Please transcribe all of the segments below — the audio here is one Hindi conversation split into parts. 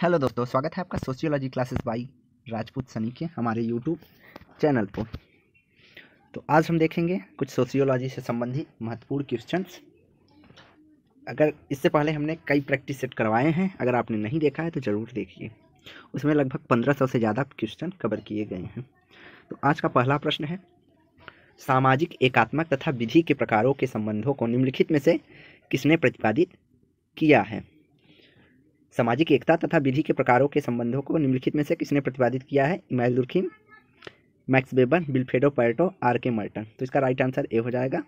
हेलो दोस्तों स्वागत है आपका sociology classes by Rajput Sunny के हमारे यूट्यूब चैनल पर तो आज हम देखेंगे कुछ सोशियोलॉजी से संबंधित महत्वपूर्ण क्वेश्चंस अगर इससे पहले हमने कई प्रैक्टिस सेट करवाए हैं अगर आपने नहीं देखा है तो ज़रूर देखिए उसमें लगभग पंद्रह सौ से ज़्यादा क्वेश्चन कवर किए गए हैं तो आज का पहला प्रश्न है सामाजिक एकात्मक तथा विधि के प्रकारों के संबंधों को निम्नलिखित में से किसने प्रतिपादित किया है सामाजिक एकता तथा विधि के प्रकारों के संबंधों को निम्नलिखित में से किसने प्रतिपादित किया है Emile Durkheim Max Weber Vilfredo Pareto R K Merton तो इसका राइट आंसर ए हो जाएगा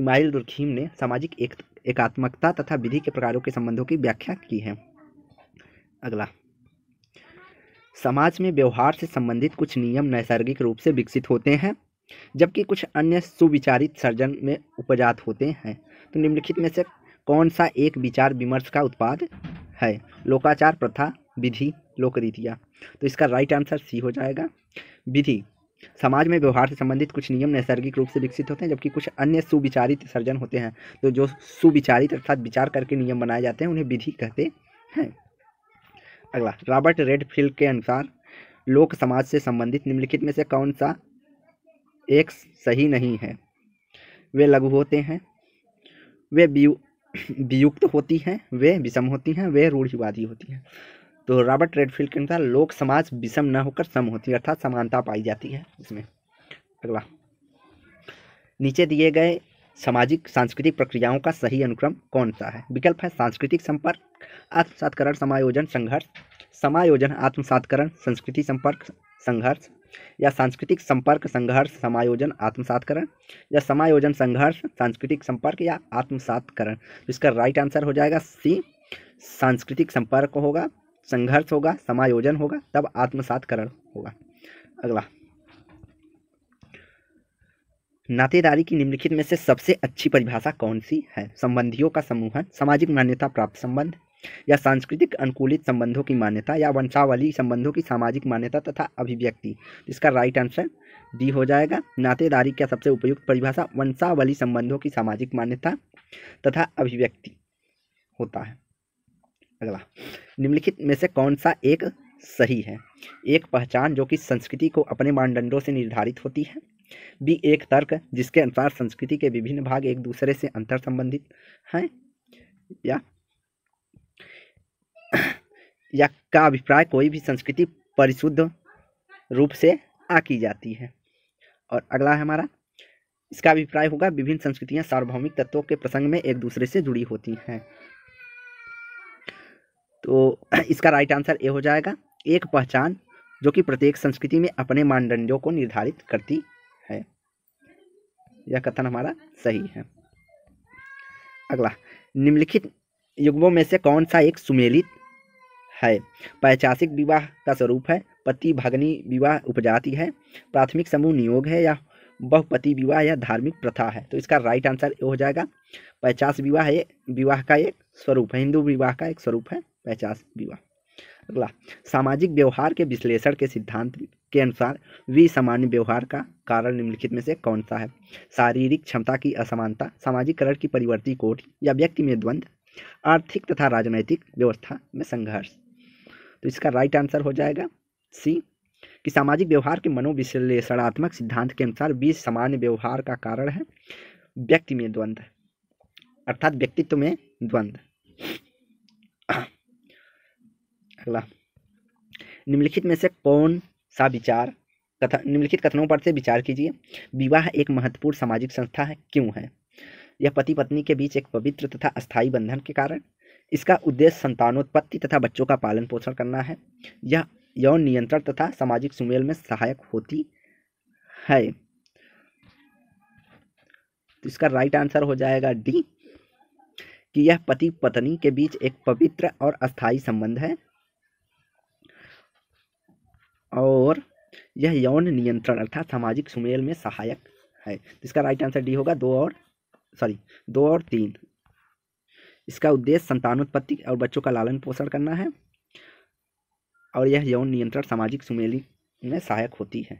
इमाइल दुर्खीम ने सामाजिक एक, एकात्मकता तथा विधि के प्रकारों के संबंधों की व्याख्या की है अगला समाज में व्यवहार से संबंधित कुछ नियम नैसर्गिक रूप से विकसित होते हैं जबकि कुछ अन्य सुविचारित सर्जन में उपजात होते हैं तो निम्नलिखित में से कौन सा एक विचार विमर्श का उत्पाद है लोकाचार प्रथा विधि लोकरीतियाँ तो इसका राइट आंसर सी हो जाएगा विधि समाज में व्यवहार से संबंधित कुछ नियम नैसर्गिक रूप से विकसित होते हैं जबकि कुछ अन्य सुविचारित सर्जन होते हैं तो जो सुविचारित अर्थात विचार करके नियम बनाए जाते हैं उन्हें विधि कहते हैं अगला रॉबर्ट रेडफील्ड के अनुसार लोक समाज से संबंधित निम्नलिखित में से कौन सा एक सही नहीं है वे लघु होते हैं वे वियुक्त होती हैं वे विषम होती हैं वे रूढ़िवादी होती हैं तो रॉबर्ट रेडफील्ड के अनुसार लोक समाज विषम न होकर सम होती है अर्थात समानता पाई जाती है इसमें अगला नीचे दिए गए सामाजिक सांस्कृतिक प्रक्रियाओं का सही अनुक्रम कौन सा है विकल्प है सांस्कृतिक संपर्क आत्मसातकरण समायोजन संघर्ष समायोजन आत्मसातकरण संस्कृति संपर्क संघर्ष या सांस्कृतिक संपर्क संघर्ष समायोजन आत्मसातकरण या समायोजन संघर्ष सांस्कृतिक संपर्क या आत्मसातकरण तो इसका राइट आंसर हो जाएगा सी सांस्कृतिक संपर्क होगा संघर्ष होगा समायोजन होगा तब आत्मसातकरण होगा अगला नातेदारी की निम्नलिखित में से सबसे अच्छी परिभाषा कौन सी है संबंधियों का समूहन सामाजिक मान्यता प्राप्त संबंध या सांस्कृतिक अनुकूलित संबंधों की मान्यता या वंशावली संबंधों की सामाजिक मान्यता तथा अभिव्यक्ति इसका राइट आंसर डी हो जाएगा नातेदारी का सबसे उपयुक्त परिभाषा वंशावली संबंधों की सामाजिक मान्यता तथा अभिव्यक्ति होता है अगला निम्नलिखित में से कौन सा एक सही है एक पहचान जो कि संस्कृति को अपने मानदंडों से निर्धारित होती है बी एक तर्क जिसके अनुसार संस्कृति के विभिन्न भाग एक दूसरे से अंतर संबंधित हैं या या का अभिप्राय कोई भी संस्कृति परिशुद्ध रूप से आकी जाती है और अगला है हमारा इसका अभिप्राय होगा विभिन्न संस्कृतियां सार्वभौमिक तत्वों के प्रसंग में एक दूसरे से जुड़ी होती हैं तो इसका राइट आंसर ए हो जाएगा एक पहचान जो कि प्रत्येक संस्कृति में अपने मानदंडों को निर्धारित करती है यह कथन हमारा सही है अगला निम्नलिखित युगों में से कौन सा एक सुमेलित है पैचासिक विवाह का स्वरूप है पति भगनी विवाह उपजाति है प्राथमिक समूह नियोग है या बहुपति विवाह या धार्मिक प्रथा है तो इसका राइट आंसर हो जाएगा पैचास विवाह ये विवाह का एक स्वरूप है हिंदू विवाह का एक स्वरूप है पैचास विवाह अगला सामाजिक व्यवहार के विश्लेषण के सिद्धांत के अनुसार वी सामान्य व्यवहार का कारण निम्नलिखित में से कौन सा है शारीरिक क्षमता की असमानता सामाजिकरण की परिवर्ती कोट या व्यक्ति में द्वंद्व आर्थिक तथा राजनैतिक व्यवस्था में संघर्ष तो इसका राइट आंसर हो जाएगा सी कि सामाजिक व्यवहार के मनोविश्लेषणात्मक सिद्धांत के अनुसार भी सामान्य व्यवहार का कारण है व्यक्ति में द्वंद्व अर्थात व्यक्तित्व में द्वंद्व अगला निम्नलिखित में से कौन सा विचार कथन निम्नलिखित कथनों पर से विचार कीजिए विवाह एक महत्वपूर्ण सामाजिक संस्था है क्यों है यह पति पत्नी के बीच एक पवित्र तथा अस्थायी बंधन के कारण इसका उद्देश्य संतानोत्पत्ति तथा बच्चों का पालन पोषण करना है यह यौन नियंत्रण तथा सामाजिक सुमेल में सहायक होती है तो इसका राइट आंसर हो जाएगा डी कि यह पति पत्नी के बीच एक पवित्र और अस्थायी संबंध है और यह यौन नियंत्रण अर्थात सामाजिक सुमेल में सहायक है तो इसका राइट आंसर डी होगा दो और सॉरी दो और तीन इसका उद्देश्य संतानोत्पत्ति और बच्चों का लालन पोषण करना है और यह यौन नियंत्रण सामाजिक सुमेली में सहायक होती है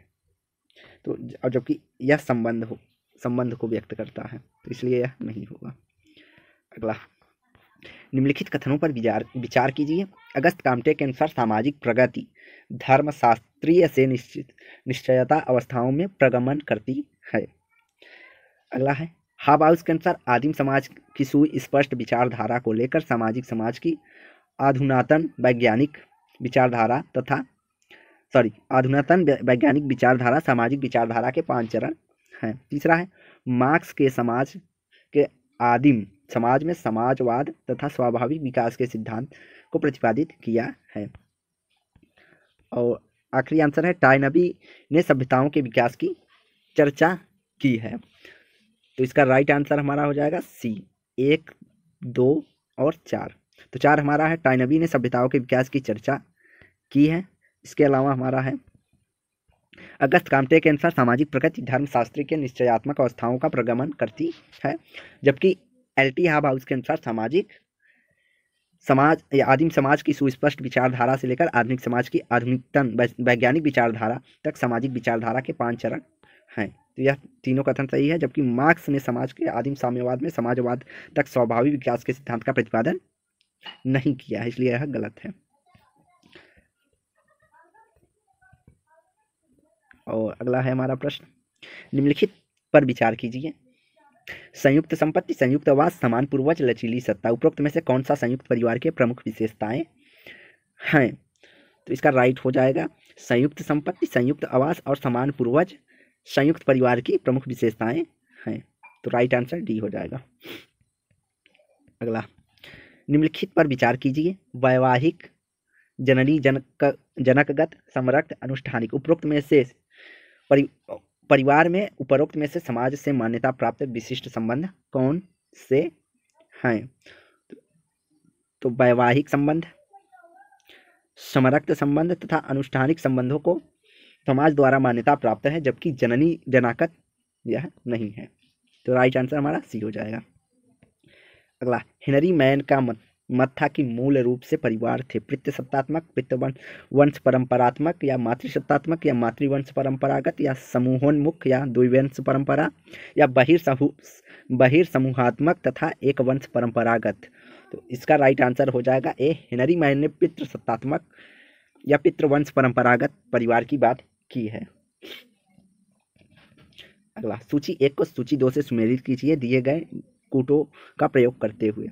तो और जबकि यह संबंध हो संबंध को व्यक्त करता है तो इसलिए यह नहीं होगा अगला निम्नलिखित कथनों पर विचार विचार कीजिए अगस्त कामटे के अनुसार सामाजिक प्रगति धर्मशास्त्रीय से निश्चित निश्चयता अवस्थाओं में प्रगमन करती है अगला है हाबाउस के अनुसार आदिम समाज की सुस्पष्ट विचारधारा को लेकर सामाजिक समाज की आधुनातन वैज्ञानिक विचारधारा तथा सॉरी आधुनातन वैज्ञानिक विचारधारा सामाजिक विचारधारा के पांच चरण हैं तीसरा है मार्क्स के समाज के आदिम समाज में समाजवाद तथा स्वाभाविक विकास के सिद्धांत को प्रतिपादित किया है और आखिरी आंसर है टाइनबी ने सभ्यताओं के विकास की चर्चा की है तो इसका राइट आंसर हमारा हो जाएगा सी एक दो और चार तो चार हमारा है टाइनवी ने सभ्यताओं के विकास की चर्चा की है इसके अलावा हमारा है अगस्त कामटे के अनुसार सामाजिक प्रकृति धर्मशास्त्री के निश्चयात्मक अवस्थाओं का प्रगमन करती है जबकि एल टी हाब हाउस के अनुसार सामाजिक समाज या आदिम समाज की सुस्पष्ट विचारधारा से लेकर आधुनिक समाज की आधुनिकतम वैज्ञानिक विचारधारा तक सामाजिक विचारधारा के पांच चरण हैं तो यह तीनों कथन सही है जबकि मार्क्स ने समाज के आदिम साम्यवाद में समाजवाद तक स्वाभाविक विकास के सिद्धांत का प्रतिपादन नहीं किया है इसलिए यह गलत है और अगला है हमारा प्रश्न निम्नलिखित पर विचार कीजिए संयुक्त संपत्ति संयुक्त आवास समान पूर्वज लचीली सत्ता उपरोक्त में से कौन सा संयुक्त परिवार के प्रमुख विशेषताएं हैं तो इसका राइट हो जाएगा संयुक्त संपत्ति संयुक्त आवास और समान पूर्वज संयुक्त परिवार की प्रमुख विशेषताएं हैं तो राइट आंसर डी हो जाएगा अगला निम्नलिखित पर विचार कीजिए वैवाहिक जननी जनक जनकगत समरक्त अनुष्ठानिक उपरोक्त में से परि, परिवार में उपरोक्त में से समाज से मान्यता प्राप्त विशिष्ट संबंध कौन से हैं तो वैवाहिक संबंध समरक्त संबंध तथा अनुष्ठानिक संबंधों को समाज द्वारा मान्यता प्राप्त है जबकि जननी जनाकत यह नहीं है तो राइट आंसर हमारा सी हो जाएगा अगला हेनरी मैन का मत मत था कि मूल रूप से परिवार थे पृथ्वी सत्तात्मक पितृवं वंश परंपरात्मक या मातृसत्तात्मक या मातृवंश परंपरागत या समूहोन्मुख या द्विवंश परंपरा या बहिर बहिर्समूहात्मक तथा एक वंश परंपरागत तो इसका राइट आंसर हो जाएगा ए हेनरी मैन ने पितृसत्तात्मक या पितृवंश परंपरागत परिवार की बात की है अगला सूची एक को सूची दो से सुमेलित कीजिए दिए गए कूटों का प्रयोग करते हुए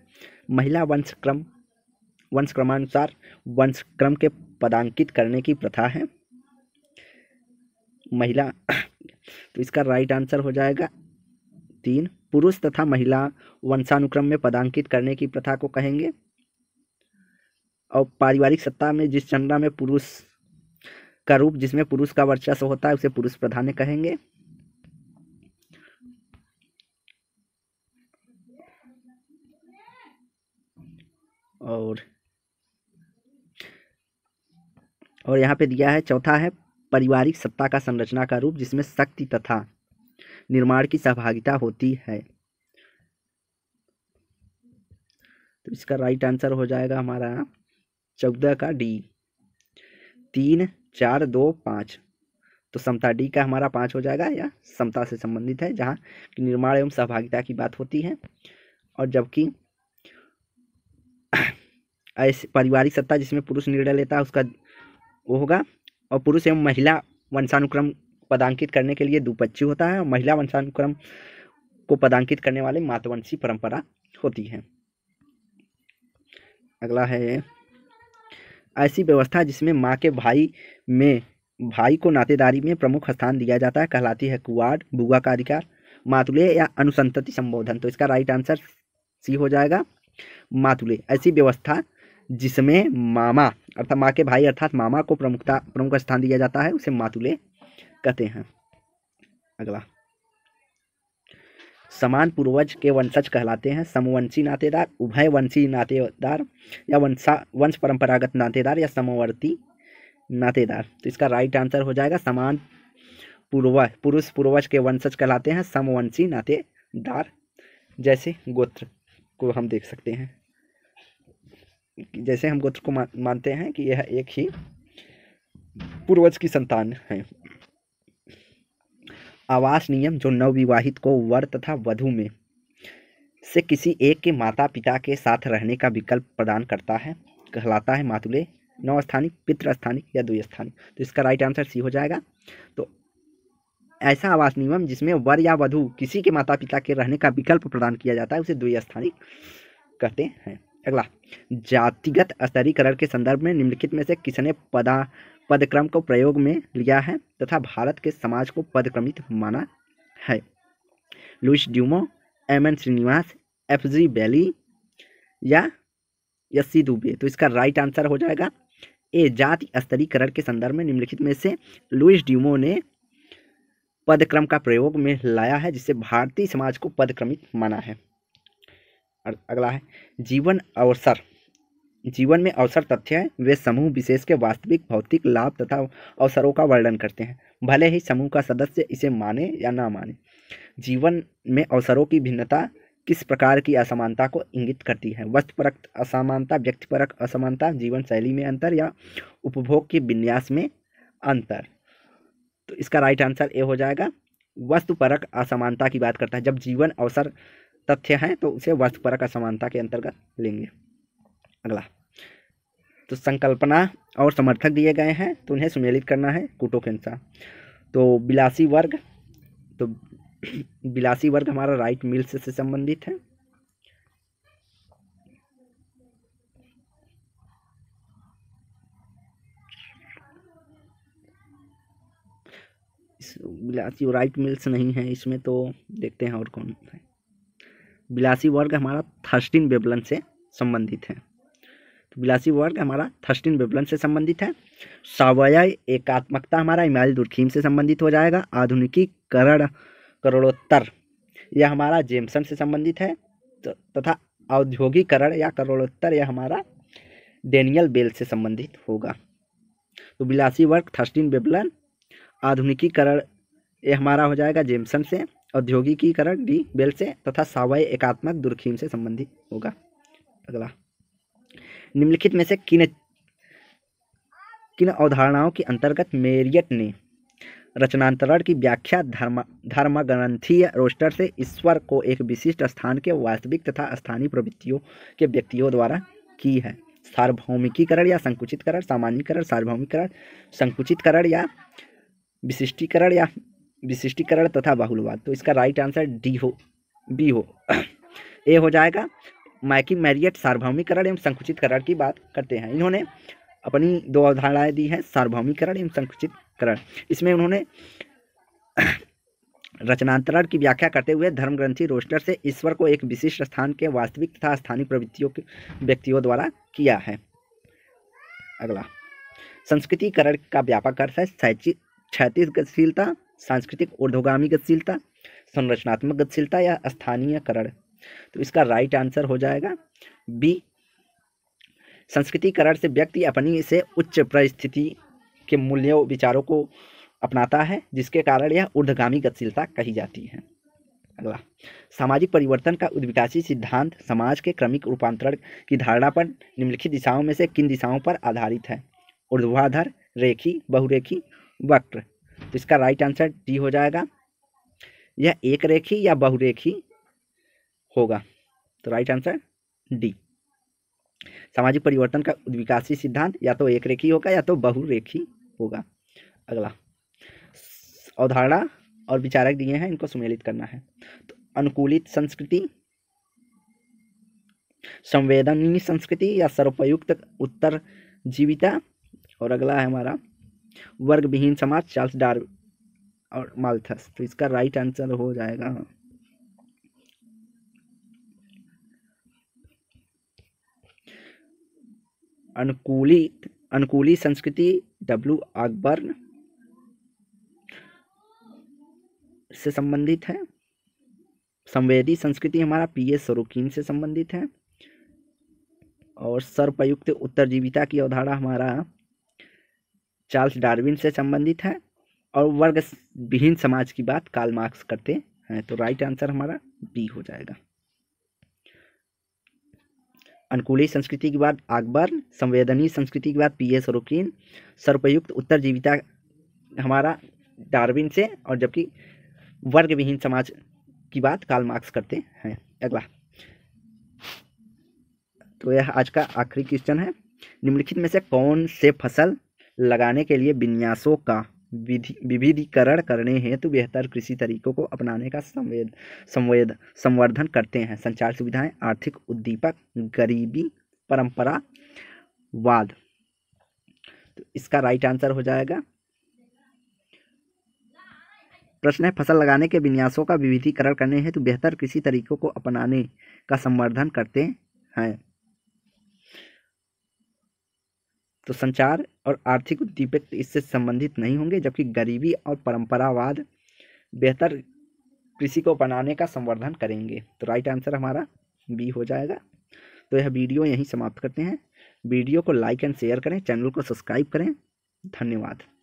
महिला वंशक्रम वंशक्रमानुसार वंशक्रम के पदांकित करने की प्रथा है महिला तो इसका राइट आंसर हो जाएगा तीन पुरुष तथा महिला वंशानुक्रम में पदांकित करने की प्रथा को कहेंगे और पारिवारिक सत्ता में जिस चंद्रा में पुरुष का रूप जिसमें पुरुष का वर्चस्व होता है उसे पुरुष प्रधान कहेंगे और और यहाँ पे दिया है चौथा है पारिवारिक सत्ता का संरचना का रूप जिसमें शक्ति तथा निर्माण की सहभागिता होती है तो इसका राइट आंसर हो जाएगा हमारा चौदह का डी तीन चार दो पाँच तो समता डी का हमारा पाँच हो जाएगा या समता से संबंधित है जहाँ निर्माण एवं सहभागिता की बात होती है और जबकि ऐसे पारिवारिक सत्ता जिसमें पुरुष निर्णय लेता है उसका वो होगा और पुरुष एवं महिला वंशानुक्रम पदांकित करने के लिए दुपच्ची होता है और महिला वंशानुक्रम को पदांकित करने वाले मातवंशी परंपरा होती है अगला है ऐसी व्यवस्था जिसमें माँ के भाई में भाई को नातेदारी में प्रमुख स्थान दिया जाता है कहलाती है कुआड बुआ का अधिकार मातुले या अनुसंतति संबोधन तो इसका राइट आंसर सी हो जाएगा मातुले ऐसी व्यवस्था जिसमें मामा अर्थात माँ के भाई अर्थात मामा को प्रमुखता प्रमुख स्थान दिया जाता है उसे मातुले कहते हैं अगला समान पूर्वज के वंशज कहलाते हैं समवंशी नातेदार उभय वंशी नातेदार या वंशा वंश परंपरागत नातेदार या समवर्ती नातेदार तो इसका राइट आंसर हो जाएगा समान पूर्वज पुरुष पूर्वज के वंशज कहलाते हैं समवंशी नातेदार जैसे गोत्र को हम देख सकते हैं जैसे हम गोत्र को मानते हैं कि यह एक ही पूर्वज की संतान है आवास नियम जो नवविवाहित को वर तथा वधु में से किसी एक के माता पिता के साथ रहने का विकल्प प्रदान करता है कहलाता है मातुले नौ स्थानिक पितृस्थानिक या द्विस्थानिक तो इसका राइट आंसर सी हो जाएगा तो ऐसा आवास नियम जिसमें वर या वधु किसी के माता पिता के रहने का विकल्प प्रदान किया जाता है उसे द्विस्थानिक कहते हैं अगला जातिगत स्तरीकरण के संदर्भ में निम्नलिखित में से किसने पदा पदक्रम को प्रयोग में लिया है तथा भारत के समाज को पदक्रमित माना है Louis Dumont M N Srinivas F G Bailey या यस्सी दुबे तो इसका राइट आंसर हो जाएगा ए जाति स्तरीकरण के संदर्भ में निम्नलिखित में से लुइस ड्यूमो ने पदक्रम का प्रयोग में लाया है जिसे भारतीय समाज को पदक्रमित माना है अगला है जीवन अवसर जीवन में अवसर तथ्य हैं वे समूह विशेष के वास्तविक भौतिक लाभ तथा अवसरों का वर्णन करते हैं भले ही समूह का सदस्य इसे माने या ना माने जीवन में अवसरों की भिन्नता किस प्रकार की असमानता को इंगित करती है वस्तुपरक असमानता व्यक्तिपरक असमानता जीवन शैली में अंतर या उपभोग के विन्यास में अंतर तो इसका राइट आंसर ए हो जाएगा वस्तुपरक असमानता की बात करता है जब जीवन अवसर तथ्य हैं तो उसे वस्तुपरक असमानता के अंतर्गत लेंगे अगला तो संकल्पना और समर्थक दिए गए हैं तो उन्हें सुमेलित करना है कुटो के अनुसार तो बिलासी वर्ग तो बिलासी वर्ग हमारा राइट मिल्स से, से संबंधित है बिलासी राइट मिल्स नहीं है इसमें तो देखते हैं और कौन है बिलासी वर्ग हमारा थर्स्टिन बेबलन से संबंधित है तो विलासी वर्ग हमारा थर्स्टिन वेबलन से संबंधित है सवय एकात्मकता हमारा इमाइल दुर्खीम से संबंधित हो जाएगा आधुनिकीकरण करोड़ोत्तर यह हमारा जेम्सन से संबंधित है तथा औद्योगिकरण या करोड़ोत्तर यह हमारा डेनियल बेल से संबंधित होगा तो विलासी वर्ग थर्स्टिन बेबलन आधुनिकीकरण ये हमारा हो जाएगा जेम्सन से औद्योगिकीकरण डी बेल से तथा सावय एकात्मक दुर्खीम से संबंधित होगा अगला निम्नलिखित में से किन किन अवधारणाओं के अंतर्गत मेरियट ने रचनांतरण की व्याख्या धर्म धर्मग्रंथीय रोस्टर से ईश्वर को एक विशिष्ट स्थान के वास्तविक तथा स्थानीय प्रवृत्तियों के व्यक्तियों द्वारा की है सार्वभौमिकीकरण या संकुचितकरण सामान्यकरण सार्वभौमिकरण संकुचितकरण या विशिष्टीकरण या विशिष्टीकरण तथा बहुलवाद तो इसका राइट आंसर डी हो बी हो ए हो जाएगा माइकी मैरियट सार्वभौमिकरण एवं संकुचितकरण की बात करते हैं इन्होंने अपनी दो अवधारणाएँ दी हैं सार्वभौमिकरण एवं संकुचितकरण इसमें उन्होंने रचनांतरण की व्याख्या करते हुए धर्मग्रंथी रोस्टर से ईश्वर को एक विशिष्ट स्थान के वास्तविक तथा स्थानीय प्रवृत्तियों के व्यक्तियों द्वारा किया है अगला संस्कृतिकरण का व्यापक अर्थ है शैक्षिक क्षैतिज गतिशीलता सांस्कृतिक ऊर्ध्वगामी गतिशीलता संरचनात्मक गतिशीलता या स्थानीयकरण तो इसका राइट आंसर हो जाएगा बी संस्कृतिकरण से व्यक्ति अपनी से उच्च परिस्थिति के मूल्यों विचारों को अपनाता है जिसके कारण यह ऊर्धगामी गतिशीलता कही जाती है अगला सामाजिक परिवर्तन का उद्विकासी सिद्धांत समाज के क्रमिक रूपांतरण की धारणा पर निम्नलिखित दिशाओं में से किन दिशाओं पर आधारित है ऊर्ध्वाधर रेखी बहुरेखी वक्र तो इसका राइट आंसर डी हो जाएगा यह एक रेखी या बहुरेखी होगा तो राइट आंसर डी सामाजिक परिवर्तन का विकासी सिद्धांत या तो एक रेखी होगा या तो बहुरेखी होगा अगला अवधारणा और विचारक दिए हैं इनको सुमेलित करना है तो अनुकूलित संस्कृति संवेदनीय संस्कृति या सर्वोपयुक्त उत्तर जीविता और अगला है हमारा वर्गविहीन समाज चार्ल्स डार्विन और माल्थस तो इसका राइट आंसर हो जाएगा अनुकूलित अनुकूली संस्कृति डब्ल्यू आकबर्न से संबंधित है संवेदी संस्कृति हमारा पी एस सरोकिन से संबंधित है और सर्वप्रयुक्त उत्तरजीविता की अवधारणा हमारा चार्ल्स डार्विन से संबंधित है और वर्ग विहीन समाज की बात कार्ल मार्क्स करते हैं तो राइट आंसर हमारा बी हो जाएगा अनुकूली संस्कृति के बाद अकबर संवेदनीय संस्कृति के बाद पी ए सरोकिन सर्वयुक्त उत्तर जीविता हमारा डार्विन से और जबकि वर्ग विहीन समाज की बात काल मार्क्स करते हैं अगला तो यह आज का आखिरी क्वेश्चन है निम्नलिखित में से कौन से फसल लगाने के लिए विन्यासों का विविधीकरण करने हैं तो बेहतर कृषि तरीकों को अपनाने का संवेद संवेद संवर्धन करते हैं संचार सुविधाएं आर्थिक उद्दीपक गरीबी परंपरा वाद तो इसका राइट आंसर हो जाएगा प्रश्न है फसल लगाने के विन्यासों का विविधीकरण करने हेतु तो बेहतर कृषि तरीकों को अपनाने का संवर्धन करते हैं तो संचार और आर्थिक उद्दीपक इससे संबंधित नहीं होंगे जबकि गरीबी और परंपरावाद बेहतर कृषि को बनाने का संवर्धन करेंगे तो राइट आंसर हमारा बी हो जाएगा तो यह वीडियो यहीं समाप्त करते हैं वीडियो को लाइक एंड शेयर करें चैनल को सब्सक्राइब करें धन्यवाद